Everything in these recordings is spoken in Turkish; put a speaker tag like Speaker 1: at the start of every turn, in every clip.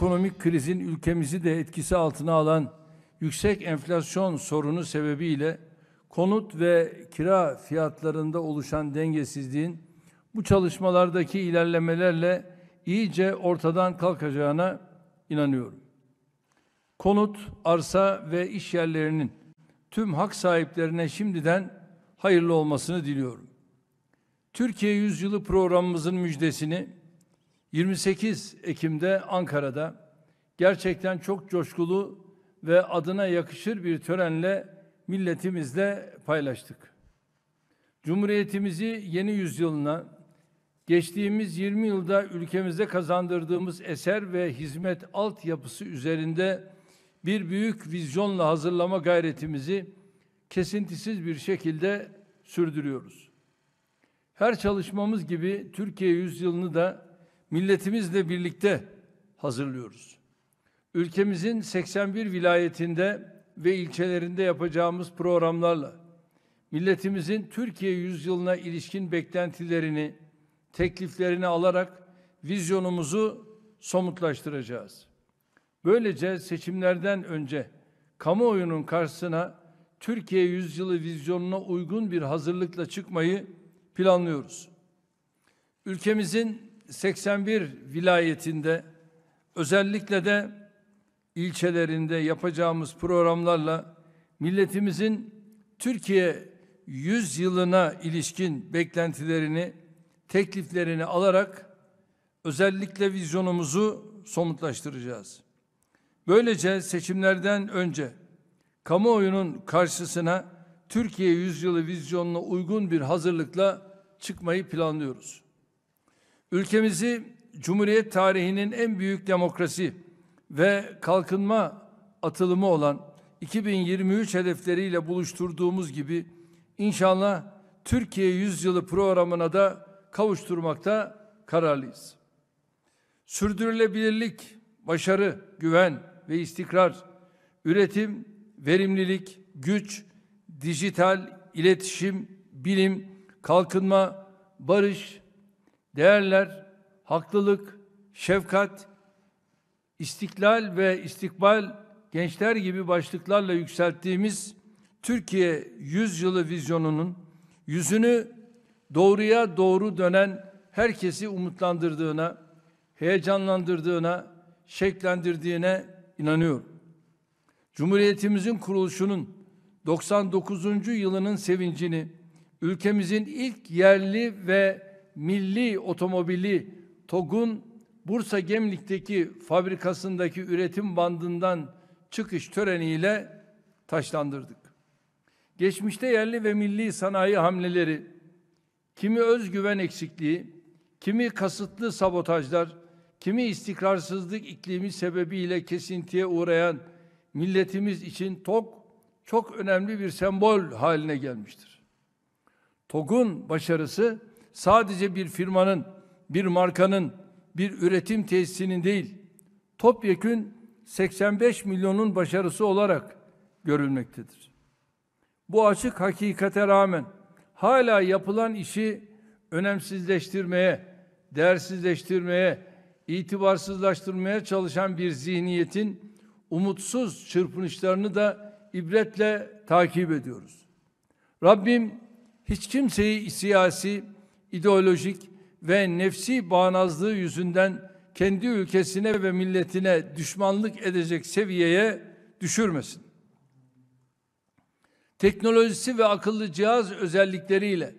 Speaker 1: ekonomik krizin ülkemizi de etkisi altına alan yüksek enflasyon sorunu sebebiyle konut ve kira fiyatlarında oluşan dengesizliğin bu çalışmalardaki ilerlemelerle iyice ortadan kalkacağına inanıyorum. Konut, arsa ve iş yerlerinin tüm hak sahiplerine şimdiden hayırlı olmasını diliyorum. Türkiye Yüzyılı programımızın müjdesini 28 Ekim'de Ankara'da gerçekten çok coşkulu ve adına yakışır bir törenle milletimizle paylaştık. Cumhuriyetimizi yeni yüzyılına geçtiğimiz 20 yılda ülkemize kazandırdığımız eser ve hizmet altyapısı üzerinde bir büyük vizyonla hazırlama gayretimizi kesintisiz bir şekilde sürdürüyoruz. Her çalışmamız gibi Türkiye yüzyılını da milletimizle birlikte hazırlıyoruz. Ülkemizin 81 vilayetinde ve ilçelerinde yapacağımız programlarla milletimizin Türkiye yüzyılına ilişkin beklentilerini, tekliflerini alarak vizyonumuzu somutlaştıracağız. Böylece seçimlerden önce kamuoyunun karşısına Türkiye yüzyılı vizyonuna uygun bir hazırlıkla çıkmayı planlıyoruz. Ülkemizin 81 vilayetinde özellikle de ilçelerinde yapacağımız programlarla milletimizin Türkiye 100 yılına ilişkin beklentilerini, tekliflerini alarak özellikle vizyonumuzu somutlaştıracağız. Böylece seçimlerden önce kamuoyunun karşısına Türkiye 100 Yılı vizyonuna uygun bir hazırlıkla çıkmayı planlıyoruz. Ülkemizi Cumhuriyet tarihinin en büyük demokrasi ve kalkınma atılımı olan 2023 hedefleriyle buluşturduğumuz gibi inşallah Türkiye Yüzyılı programına da kavuşturmakta kararlıyız. Sürdürülebilirlik, başarı, güven ve istikrar, üretim, verimlilik, güç, dijital, iletişim, bilim, kalkınma, barış, değerler, haklılık, şefkat, istiklal ve istikbal gençler gibi başlıklarla yükselttiğimiz Türkiye yüzyılı vizyonunun yüzünü doğruya doğru dönen herkesi umutlandırdığına, heyecanlandırdığına, şeklendirdiğine inanıyorum. Cumhuriyetimizin kuruluşunun 99. yılının sevincini ülkemizin ilk yerli ve milli otomobili TOG'un Bursa Gemlik'teki fabrikasındaki üretim bandından çıkış töreniyle taşlandırdık. Geçmişte yerli ve milli sanayi hamleleri, kimi özgüven eksikliği, kimi kasıtlı sabotajlar, kimi istikrarsızlık iklimi sebebiyle kesintiye uğrayan milletimiz için TOG çok önemli bir sembol haline gelmiştir. TOG'un başarısı sadece bir firmanın, bir markanın, bir üretim tesisinin değil, topyekün 85 milyonun başarısı olarak görülmektedir. Bu açık hakikate rağmen hala yapılan işi önemsizleştirmeye, değersizleştirmeye, itibarsızlaştırmaya çalışan bir zihniyetin umutsuz çırpınışlarını da ibretle takip ediyoruz. Rabbim hiç kimseyi siyasi, ideolojik ve nefsi bağnazlığı yüzünden kendi ülkesine ve milletine düşmanlık edecek seviyeye düşürmesin. Teknolojisi ve akıllı cihaz özellikleriyle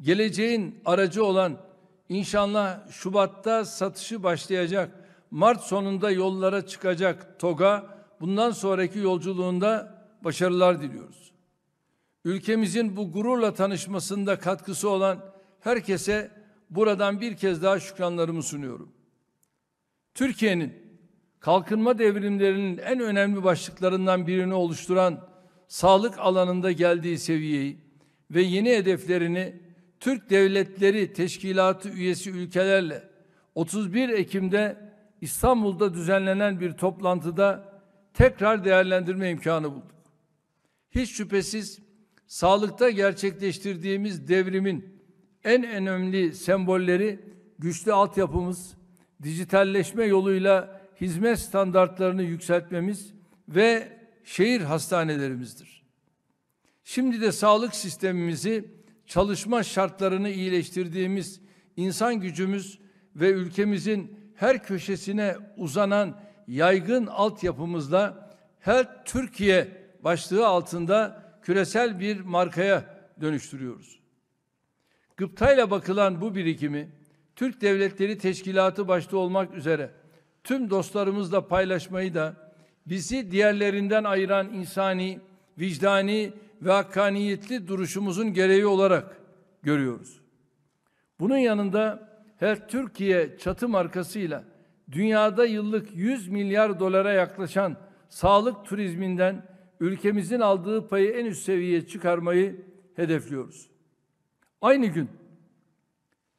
Speaker 1: geleceğin aracı olan inşallah Şubat'ta satışı başlayacak, Mart sonunda yollara çıkacak TOG'a bundan sonraki yolculuğunda başarılar diliyoruz. Ülkemizin bu gururla tanışmasında katkısı olan herkese buradan bir kez daha şükranlarımı sunuyorum. Türkiye'nin kalkınma devrimlerinin en önemli başlıklarından birini oluşturan sağlık alanında geldiği seviyeyi ve yeni hedeflerini Türk Devletleri Teşkilatı üyesi ülkelerle 31 Ekim'de İstanbul'da düzenlenen bir toplantıda tekrar değerlendirme imkanı bulduk. Hiç şüphesiz sağlıkta gerçekleştirdiğimiz devrimin en önemli sembolleri güçlü altyapımız, dijitalleşme yoluyla hizmet standartlarını yükseltmemiz ve şehir hastanelerimizdir. Şimdi de sağlık sistemimizi çalışma şartlarını iyileştirdiğimiz insan gücümüz ve ülkemizin her köşesine uzanan yaygın altyapımızla her Türkiye başlığı altında küresel bir markaya dönüştürüyoruz. Gıptayla bakılan bu birikimi Türk Devletleri Teşkilatı başta olmak üzere tüm dostlarımızla paylaşmayı da bizi diğerlerinden ayıran insani, vicdani ve hakkaniyetli duruşumuzun gereği olarak görüyoruz. Bunun yanında her Türkiye çatı markasıyla dünyada yıllık 100 milyar dolara yaklaşan sağlık turizminden ülkemizin aldığı payı en üst seviyeye çıkarmayı hedefliyoruz. Aynı gün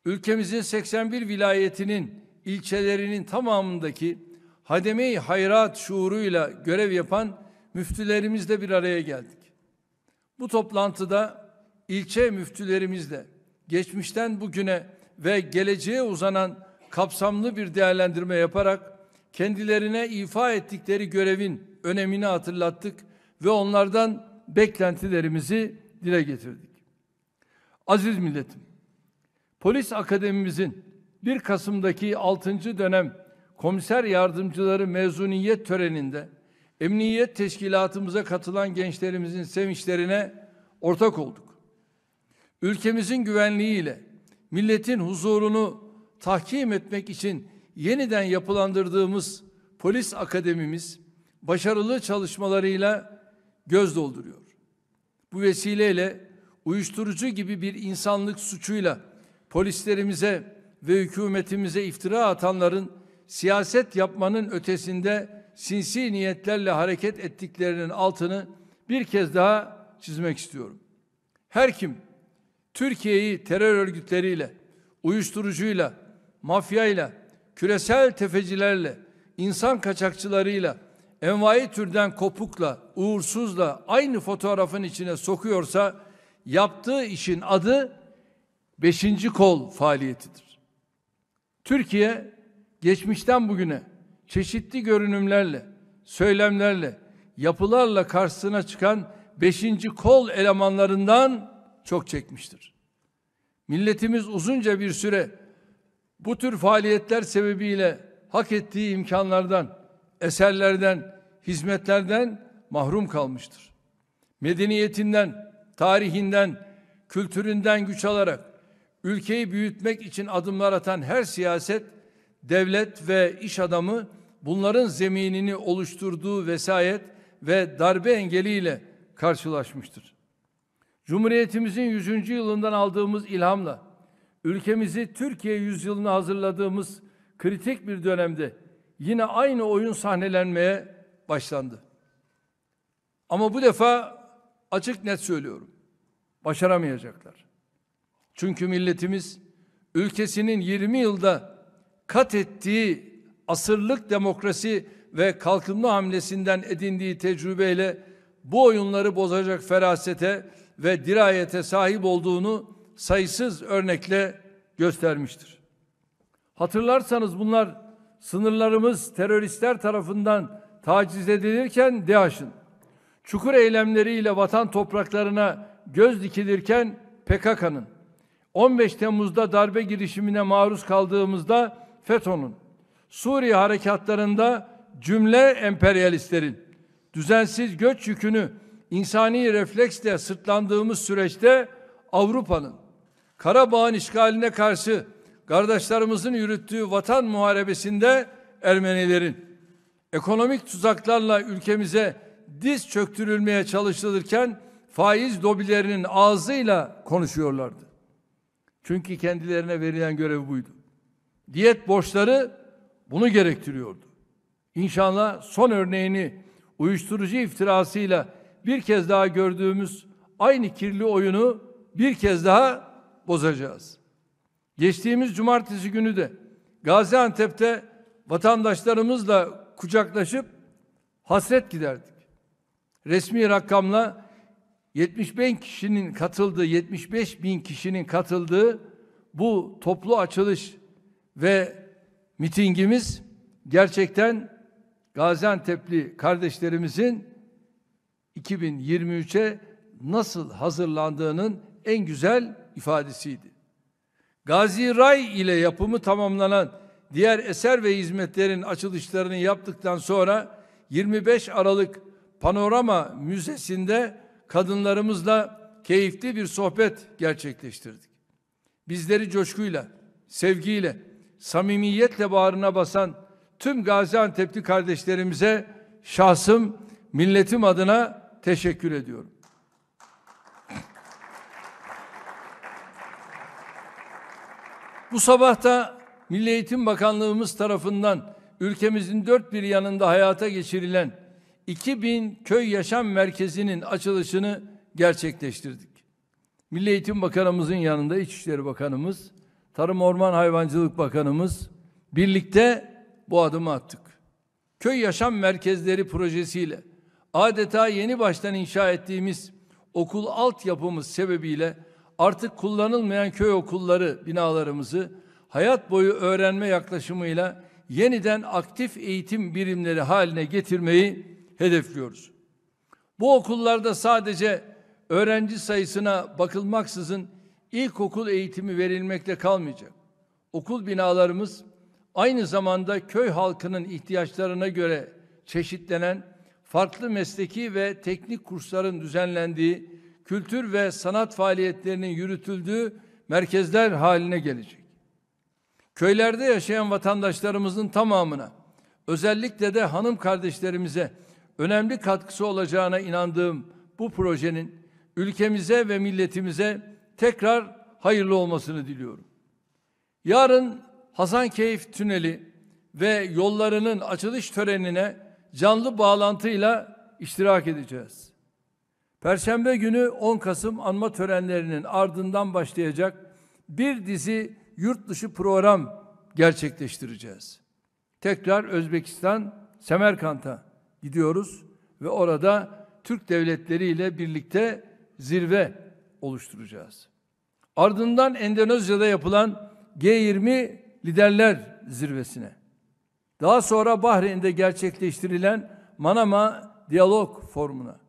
Speaker 1: ülkemizin 81 vilayetinin ilçelerinin tamamındaki hademe hayrat şuuruyla görev yapan müftülerimizle bir araya geldik. Bu toplantıda ilçe müftülerimizle geçmişten bugüne ve geleceğe uzanan kapsamlı bir değerlendirme yaparak kendilerine ifa ettikleri görevin önemini hatırlattık ve onlardan beklentilerimizi dile getirdik. Aziz milletim, polis akademimizin 1 Kasım'daki 6. dönem komiser yardımcıları mezuniyet töreninde emniyet teşkilatımıza katılan gençlerimizin sevinçlerine ortak olduk. Ülkemizin güvenliğiyle milletin huzurunu tahkim etmek için yeniden yapılandırdığımız polis akademimiz başarılı çalışmalarıyla göz dolduruyor. Bu vesileyle uyuşturucu gibi bir insanlık suçuyla polislerimize ve hükümetimize iftira atanların siyaset yapmanın ötesinde sinsi niyetlerle hareket ettiklerinin altını bir kez daha çizmek istiyorum. Her kim Türkiye'yi terör örgütleriyle, uyuşturucuyla, mafyayla, küresel tefecilerle, insan kaçakçılarıyla, envai türden kopukla, uğursuzla aynı fotoğrafın içine sokuyorsa yaptığı işin adı beşinci kol faaliyetidir. Türkiye geçmişten bugüne çeşitli görünümlerle, söylemlerle, yapılarla karşısına çıkan beşinci kol elemanlarından çok çekmiştir. Milletimiz uzunca bir süre bu tür faaliyetler sebebiyle hak ettiği imkanlardan, eserlerden, hizmetlerden mahrum kalmıştır. Medeniyetinden, tarihinden, kültüründen güç alarak ülkeyi büyütmek için adımlar atan her siyaset, devlet ve iş adamı bunların zeminini oluşturduğu vesayet ve darbe engeliyle karşılaşmıştır. Cumhuriyetimizin 100. yılından aldığımız ilhamla ülkemizi Türkiye yüzyılına hazırladığımız kritik bir dönemde yine aynı oyun sahnelenmeye başlandı. Ama bu defa açık net söylüyorum. Başaramayacaklar. Çünkü milletimiz ülkesinin 20 yılda kat ettiği asırlık demokrasi ve kalkınma hamlesinden edindiği tecrübeyle bu oyunları bozacak ferasete ve dirayete sahip olduğunu sayısız örnekle göstermiştir. Hatırlarsanız bunlar sınırlarımız teröristler tarafından taciz edilirken DAEŞ'in çukur eylemleriyle vatan topraklarına göz dikilirken PKK'nın, 15 Temmuz'da darbe girişimine maruz kaldığımızda FETÖ'nün, Suriye harekatlarında cümle emperyalistlerin, düzensiz göç yükünü insani refleksle sırtlandığımız süreçte Avrupa'nın, Karabağ'ın işgaline karşı kardeşlerimizin yürüttüğü vatan muharebesinde Ermenilerin, ekonomik tuzaklarla ülkemize diz çöktürülmeye çalışılırken faiz dobilerinin ağzıyla konuşuyorlardı. Çünkü kendilerine verilen görev buydu. Diyet borçları bunu gerektiriyordu. İnşallah son örneğini uyuşturucu iftirasıyla bir kez daha gördüğümüz aynı kirli oyunu bir kez daha bozacağız. Geçtiğimiz cumartesi günü de Gaziantep'te vatandaşlarımızla kucaklaşıp hasret giderdik resmi rakamla 70 bin kişinin katıldığı, 75 bin kişinin katıldığı bu toplu açılış ve mitingimiz gerçekten Gaziantep'li kardeşlerimizin 2023'e nasıl hazırlandığının en güzel ifadesiydi. Gazi Ray ile yapımı tamamlanan diğer eser ve hizmetlerin açılışlarını yaptıktan sonra 25 Aralık Panorama Müzesi'nde kadınlarımızla keyifli bir sohbet gerçekleştirdik. Bizleri coşkuyla, sevgiyle, samimiyetle bağrına basan tüm Gaziantep'li kardeşlerimize şahsım, milletim adına teşekkür ediyorum. Bu sabah da Milli Eğitim Bakanlığımız tarafından ülkemizin dört bir yanında hayata geçirilen 2000 köy yaşam merkezinin açılışını gerçekleştirdik. Milli Eğitim Bakanımızın yanında İçişleri Bakanımız, Tarım Orman Hayvancılık Bakanımız birlikte bu adımı attık. Köy yaşam merkezleri projesiyle adeta yeni baştan inşa ettiğimiz okul altyapımız sebebiyle artık kullanılmayan köy okulları binalarımızı hayat boyu öğrenme yaklaşımıyla yeniden aktif eğitim birimleri haline getirmeyi hedefliyoruz. Bu okullarda sadece öğrenci sayısına bakılmaksızın ilkokul eğitimi verilmekte kalmayacak. Okul binalarımız aynı zamanda köy halkının ihtiyaçlarına göre çeşitlenen farklı mesleki ve teknik kursların düzenlendiği, kültür ve sanat faaliyetlerinin yürütüldüğü merkezler haline gelecek. Köylerde yaşayan vatandaşlarımızın tamamına, özellikle de hanım kardeşlerimize önemli katkısı olacağına inandığım bu projenin ülkemize ve milletimize tekrar hayırlı olmasını diliyorum. Yarın Hasankeyf Tüneli ve yollarının açılış törenine canlı bağlantıyla iştirak edeceğiz. Perşembe günü 10 Kasım anma törenlerinin ardından başlayacak bir dizi yurt dışı program gerçekleştireceğiz. Tekrar Özbekistan, Semerkant'a gidiyoruz ve orada Türk devletleri ile birlikte zirve oluşturacağız. Ardından Endonezya'da yapılan G20 liderler zirvesine. Daha sonra Bahreyn'de gerçekleştirilen Manama Diyalog Formu'na.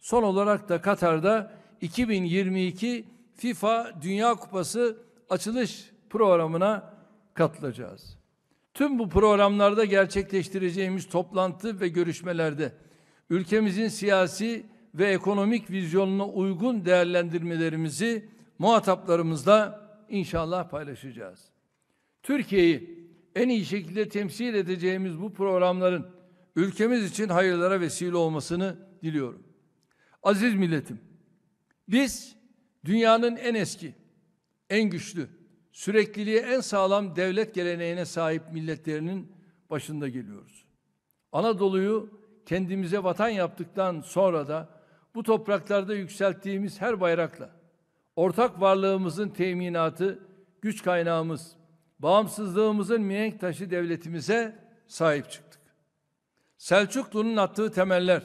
Speaker 1: Son olarak da Katar'da 2022 FIFA Dünya Kupası açılış programına katılacağız. Tüm bu programlarda gerçekleştireceğimiz toplantı ve görüşmelerde ülkemizin siyasi ve ekonomik vizyonuna uygun değerlendirmelerimizi muhataplarımızla inşallah paylaşacağız. Türkiye'yi en iyi şekilde temsil edeceğimiz bu programların ülkemiz için hayırlara vesile olmasını diliyorum. Aziz milletim, biz dünyanın en eski, en güçlü, sürekliliği en sağlam devlet geleneğine sahip milletlerinin başında geliyoruz. Anadolu'yu kendimize vatan yaptıktan sonra da bu topraklarda yükselttiğimiz her bayrakla ortak varlığımızın teminatı, güç kaynağımız, bağımsızlığımızın mihenk taşı devletimize sahip çıktık. Selçuklu'nun attığı temeller,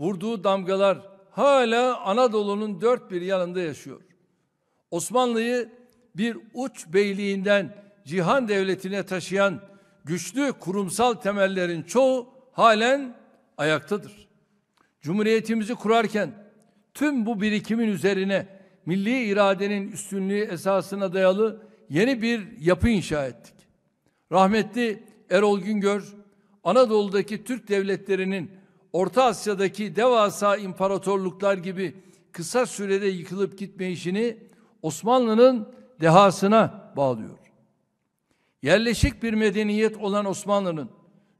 Speaker 1: vurduğu damgalar hala Anadolu'nun dört bir yanında yaşıyor. Osmanlı'yı bir uç beyliğinden cihan devletine taşıyan güçlü kurumsal temellerin çoğu halen ayaktadır. Cumhuriyetimizi kurarken tüm bu birikimin üzerine milli iradenin üstünlüğü esasına dayalı yeni bir yapı inşa ettik. Rahmetli Erol Güngör, Anadolu'daki Türk devletlerinin Orta Asya'daki devasa imparatorluklar gibi kısa sürede yıkılıp gitme işini Osmanlı'nın dehasına bağlıyor. Yerleşik bir medeniyet olan Osmanlı'nın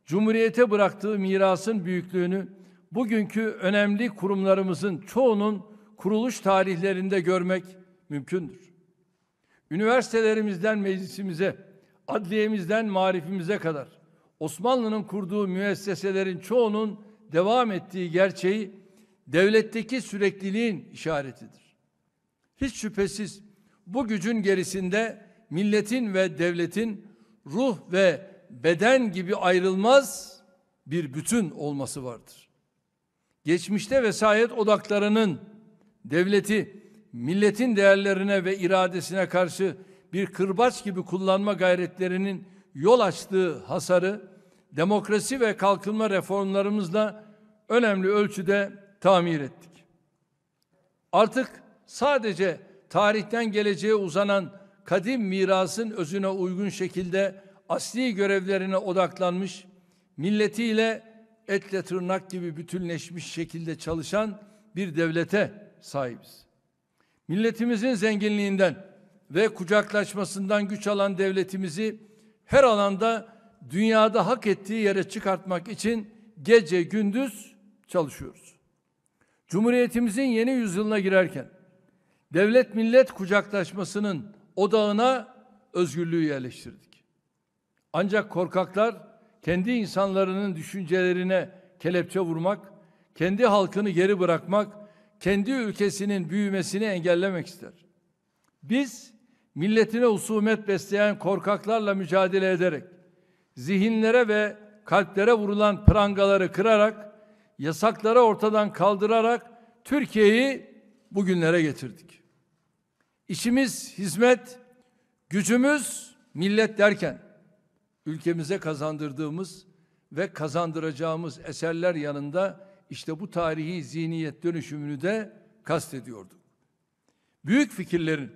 Speaker 1: Cumhuriyete bıraktığı mirasın büyüklüğünü bugünkü önemli kurumlarımızın çoğunun kuruluş tarihlerinde görmek mümkündür. Üniversitelerimizden meclisimize, adliyemizden marifimize kadar Osmanlı'nın kurduğu müesseselerin çoğunun devam ettiği gerçeği devletteki sürekliliğin işaretidir. Hiç şüphesiz bu gücün gerisinde milletin ve devletin ruh ve beden gibi ayrılmaz bir bütün olması vardır. Geçmişte vesayet odaklarının devleti milletin değerlerine ve iradesine karşı bir kırbaç gibi kullanma gayretlerinin yol açtığı hasarı demokrasi ve kalkınma reformlarımızla önemli ölçüde tamir ettik. Artık sadece tarihten geleceğe uzanan kadim mirasın özüne uygun şekilde asli görevlerine odaklanmış, milletiyle etle tırnak gibi bütünleşmiş şekilde çalışan bir devlete sahibiz. Milletimizin zenginliğinden ve kucaklaşmasından güç alan devletimizi her alanda dünyada hak ettiği yere çıkartmak için gece gündüz çalışıyoruz. Cumhuriyetimizin yeni yüzyılına girerken devlet millet kucaklaşmasının odağına özgürlüğü yerleştirdik. Ancak korkaklar kendi insanlarının düşüncelerine kelepçe vurmak, kendi halkını geri bırakmak, kendi ülkesinin büyümesini engellemek ister. Biz milletine husumet besleyen korkaklarla mücadele ederek, zihinlere ve kalplere vurulan prangaları kırarak, yasakları ortadan kaldırarak Türkiye'yi bugünlere getirdik. İşimiz hizmet, gücümüz millet derken ülkemize kazandırdığımız ve kazandıracağımız eserler yanında işte bu tarihi zihniyet dönüşümünü de kastediyorduk. Büyük fikirlerin,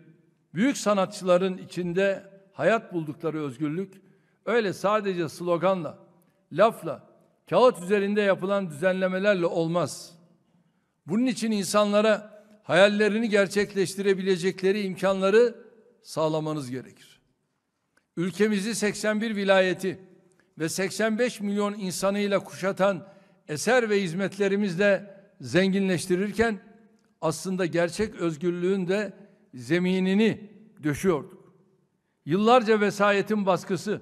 Speaker 1: büyük sanatçıların içinde hayat buldukları özgürlük öyle sadece sloganla, lafla, kağıt üzerinde yapılan düzenlemelerle olmaz. Bunun için insanlara hayallerini gerçekleştirebilecekleri imkanları sağlamanız gerekir. Ülkemizi 81 vilayeti ve 85 milyon insanıyla kuşatan eser ve hizmetlerimizle zenginleştirirken aslında gerçek özgürlüğün de zeminini döşüyorduk. Yıllarca vesayetin baskısı,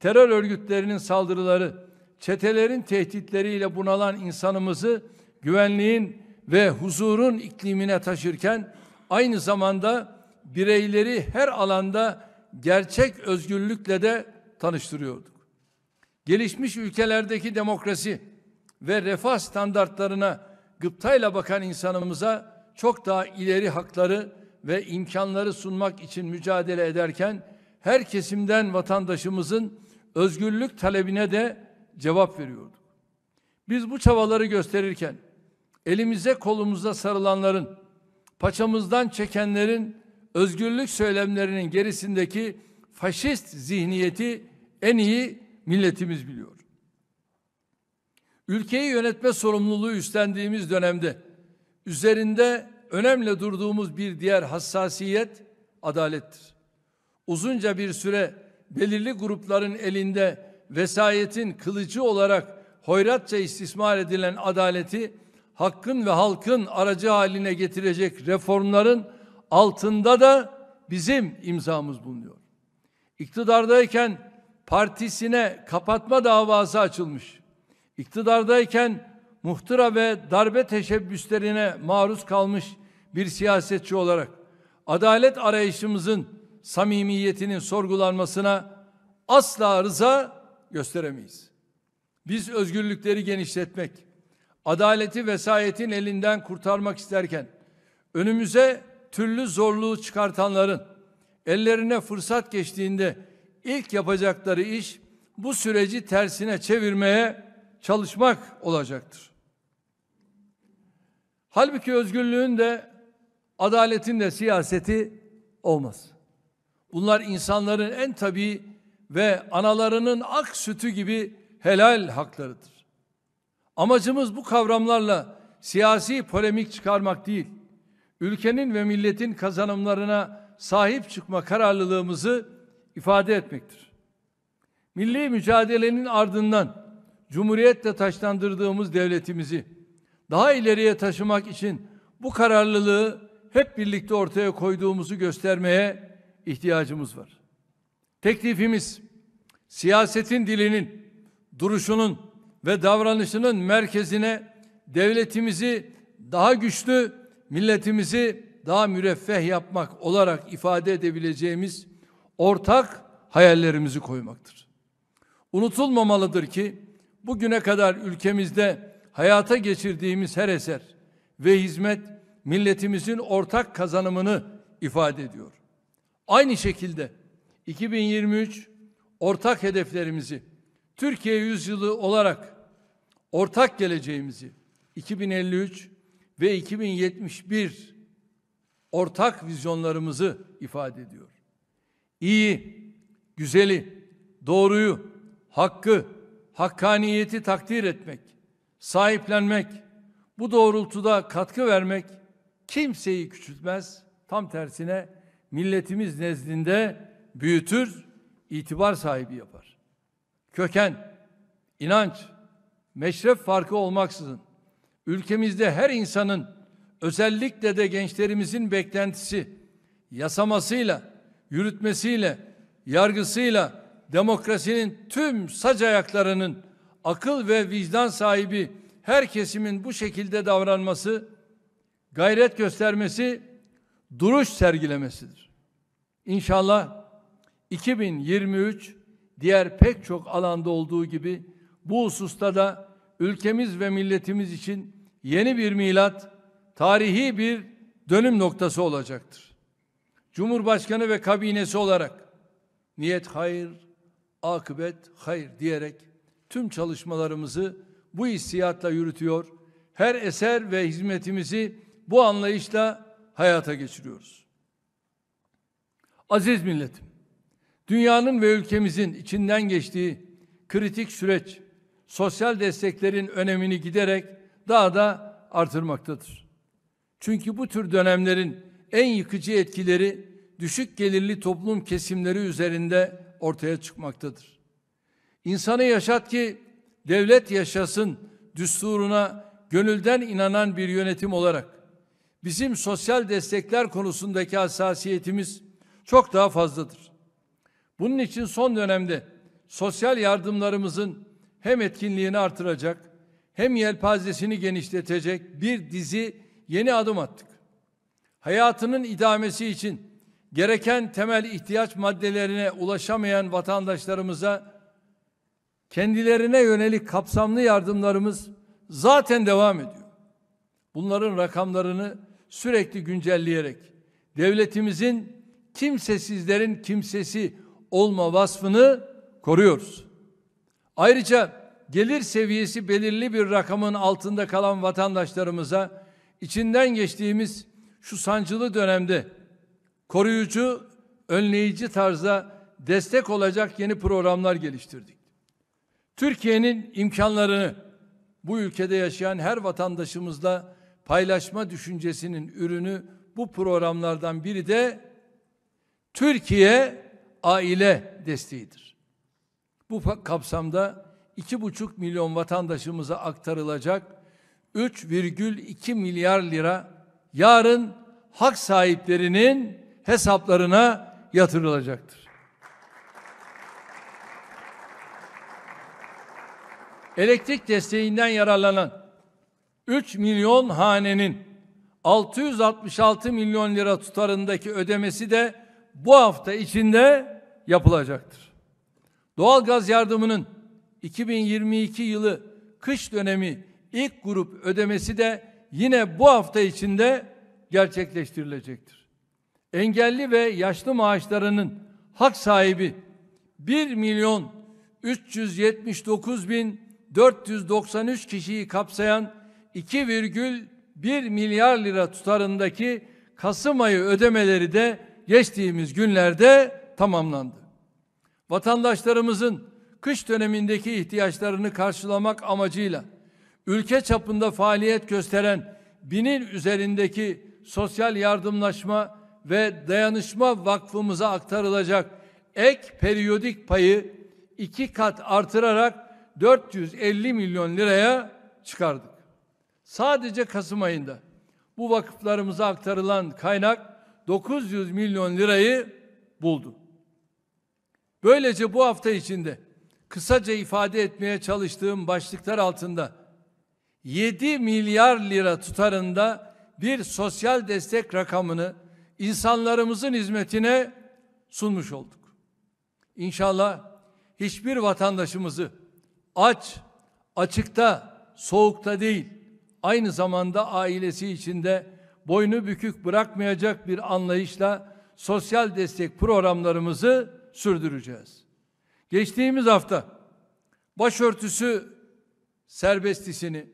Speaker 1: terör örgütlerinin saldırıları, çetelerin tehditleriyle bunalan insanımızı güvenliğin ve huzurun iklimine taşırken aynı zamanda bireyleri her alanda gerçek özgürlükle de tanıştırıyorduk. Gelişmiş ülkelerdeki demokrasi ve refah standartlarına gıptayla bakan insanımıza çok daha ileri hakları ve imkanları sunmak için mücadele ederken her kesimden vatandaşımızın özgürlük talebine de cevap veriyorduk. Biz bu çabaları gösterirken elimize kolumuza sarılanların, paçamızdan çekenlerin özgürlük söylemlerinin gerisindeki faşist zihniyeti en iyi milletimiz biliyor. Ülkeyi yönetme sorumluluğu üstlendiğimiz dönemde üzerinde önemli durduğumuz bir diğer hassasiyet adalettir. Uzunca bir süre belirli grupların elinde vesayetin kılıcı olarak hoyratça istismar edilen adaleti hakkın ve halkın aracı haline getirecek reformların altında da bizim imzamız bulunuyor. İktidardayken partisine kapatma davası açılmış. İktidardayken muhtıra ve darbe teşebbüslerine maruz kalmış bir siyasetçi olarak adalet arayışımızın samimiyetinin sorgulanmasına asla rıza gösteremeyiz. Biz özgürlükleri genişletmek, adaleti vesayetin elinden kurtarmak isterken önümüze türlü zorluğu çıkartanların ellerine fırsat geçtiğinde ilk yapacakları iş bu süreci tersine çevirmeye çalışmak olacaktır. Halbuki özgürlüğün de adaletin de siyaseti olmaz. Bunlar insanların en tabii ve analarının ak sütü gibi helal haklarıdır. Amacımız bu kavramlarla siyasi polemik çıkarmak değil, ülkenin ve milletin kazanımlarına sahip çıkma kararlılığımızı ifade etmektir. Milli mücadelenin ardından Cumhuriyet'le taşlandırdığımız devletimizi daha ileriye taşımak için bu kararlılığı hep birlikte ortaya koyduğumuzu göstermeye ihtiyacımız var. Teklifimiz siyasetin dilinin, duruşunun, ve davranışının merkezine devletimizi daha güçlü, milletimizi daha müreffeh yapmak olarak ifade edebileceğimiz ortak hayallerimizi koymaktır. Unutulmamalıdır ki bugüne kadar ülkemizde hayata geçirdiğimiz her eser ve hizmet milletimizin ortak kazanımını ifade ediyor. Aynı şekilde 2023 ortak hedeflerimizi Türkiye yüzyılı olarak ortak geleceğimizi 2053 ve 2071 ortak vizyonlarımızı ifade ediyor. İyi, güzeli, doğruyu, hakkı, hakkaniyeti takdir etmek, sahiplenmek, bu doğrultuda katkı vermek kimseyi küçültmez, tam tersine milletimiz nezdinde büyütür, itibar sahibi yapar. Köken, inanç, meşref farkı olmaksızın ülkemizde her insanın özellikle de gençlerimizin beklentisi yasamasıyla, yürütmesiyle, yargısıyla demokrasinin tüm sac ayaklarının akıl ve vicdan sahibi her kesimin bu şekilde davranması, gayret göstermesi, duruş sergilemesidir. İnşallah 2023 diğer pek çok alanda olduğu gibi bu hususta da ülkemiz ve milletimiz için yeni bir milat, tarihi bir dönüm noktası olacaktır. Cumhurbaşkanı ve kabinesi olarak niyet hayır, akıbet hayır diyerek tüm çalışmalarımızı bu hissiyatla yürütüyor. Her eser ve hizmetimizi bu anlayışla hayata geçiriyoruz. Aziz milletim, dünyanın ve ülkemizin içinden geçtiği kritik süreç sosyal desteklerin önemini giderek daha da artırmaktadır. Çünkü bu tür dönemlerin en yıkıcı etkileri düşük gelirli toplum kesimleri üzerinde ortaya çıkmaktadır. İnsanı yaşat ki devlet yaşasın düsturuna gönülden inanan bir yönetim olarak bizim sosyal destekler konusundaki hassasiyetimiz çok daha fazladır. Bunun için son dönemde sosyal yardımlarımızın hem etkinliğini artıracak hem yelpazesini genişletecek bir dizi yeni adım attık. Hayatının idamesi için gereken temel ihtiyaç maddelerine ulaşamayan vatandaşlarımıza kendilerine yönelik kapsamlı yardımlarımız zaten devam ediyor. Bunların rakamlarını sürekli güncelleyerek devletimizin kimsesizlerin kimsesi olma vasfını koruyoruz. Ayrıca gelir seviyesi belirli bir rakamın altında kalan vatandaşlarımıza içinden geçtiğimiz şu sancılı dönemde koruyucu, önleyici tarzda destek olacak yeni programlar geliştirdik. Türkiye'nin imkanlarını bu ülkede yaşayan her vatandaşımızla paylaşma düşüncesinin ürünü bu programlardan biri de Türkiye aile desteğidir. Bu kapsamda 2,5 milyon vatandaşımıza aktarılacak 3,2 milyar lira yarın hak sahiplerinin hesaplarına yatırılacaktır. Elektrik desteğinden yararlanan 3 milyon hanenin 666 milyon lira tutarındaki ödemesi de bu hafta içinde yapılacaktır. Doğalgaz yardımının 2022 yılı kış dönemi ilk grup ödemesi de yine bu hafta içinde gerçekleştirilecektir. Engelli ve yaşlı maaşlarının hak sahibi 1 milyon 379 bin 493 kişiyi kapsayan 2,1 milyar lira tutarındaki Kasım ayı ödemeleri de geçtiğimiz günlerde tamamlandı vatandaşlarımızın kış dönemindeki ihtiyaçlarını karşılamak amacıyla ülke çapında faaliyet gösteren binin üzerindeki sosyal yardımlaşma ve dayanışma vakfımıza aktarılacak ek periyodik payı iki kat artırarak 450 milyon liraya çıkardık. Sadece Kasım ayında bu vakıflarımıza aktarılan kaynak 900 milyon lirayı buldu. Böylece bu hafta içinde kısaca ifade etmeye çalıştığım başlıklar altında 7 milyar lira tutarında bir sosyal destek rakamını insanlarımızın hizmetine sunmuş olduk. İnşallah hiçbir vatandaşımızı aç, açıkta, soğukta değil, aynı zamanda ailesi içinde boynu bükük bırakmayacak bir anlayışla sosyal destek programlarımızı sürdüreceğiz. Geçtiğimiz hafta başörtüsü serbestisini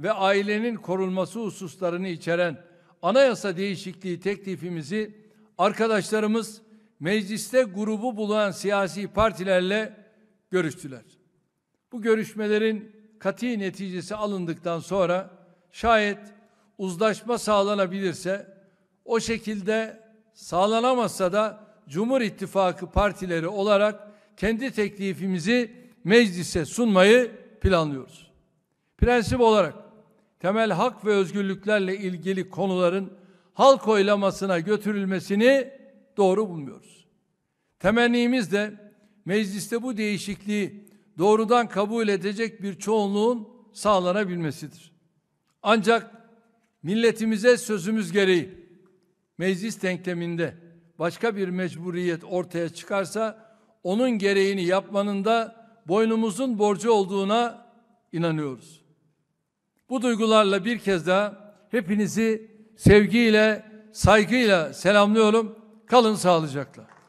Speaker 1: ve ailenin korunması hususlarını içeren anayasa değişikliği teklifimizi arkadaşlarımız mecliste grubu bulan siyasi partilerle görüştüler. Bu görüşmelerin katı neticesi alındıktan sonra şayet uzlaşma sağlanabilirse o şekilde sağlanamazsa da Cumhur İttifakı partileri olarak kendi teklifimizi meclise sunmayı planlıyoruz. Prensip olarak temel hak ve özgürlüklerle ilgili konuların halk oylamasına götürülmesini doğru bulmuyoruz. Temennimiz de mecliste bu değişikliği doğrudan kabul edecek bir çoğunluğun sağlanabilmesidir. Ancak milletimize sözümüz gereği meclis denkleminde başka bir mecburiyet ortaya çıkarsa onun gereğini yapmanın da boynumuzun borcu olduğuna inanıyoruz. Bu duygularla bir kez daha hepinizi sevgiyle, saygıyla selamlıyorum. Kalın sağlıcakla.